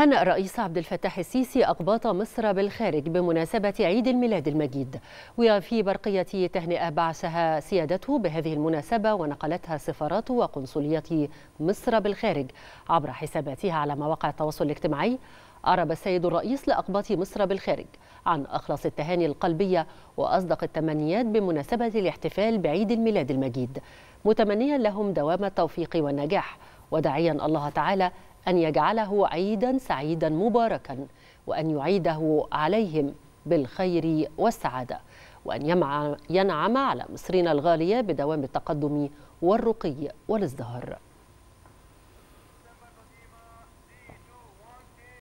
هنأ الرئيس عبد الفتاح السيسي أقباط مصر بالخارج بمناسبة عيد الميلاد المجيد وفي برقية تهنئة بعثها سيادته بهذه المناسبة ونقلتها سفارات وقنصلية مصر بالخارج عبر حساباتها على مواقع التواصل الاجتماعي أعرب السيد الرئيس لأقباط مصر بالخارج عن أخلص التهاني القلبية وأصدق التمنيات بمناسبة الاحتفال بعيد الميلاد المجيد متمنيا لهم دوام التوفيق والنجاح وداعيا الله تعالى أن يجعله عيدا سعيدا مباركا وأن يعيده عليهم بالخير والسعادة وأن ينعم على مصرنا الغالية بدوام التقدم والرقي والازدهار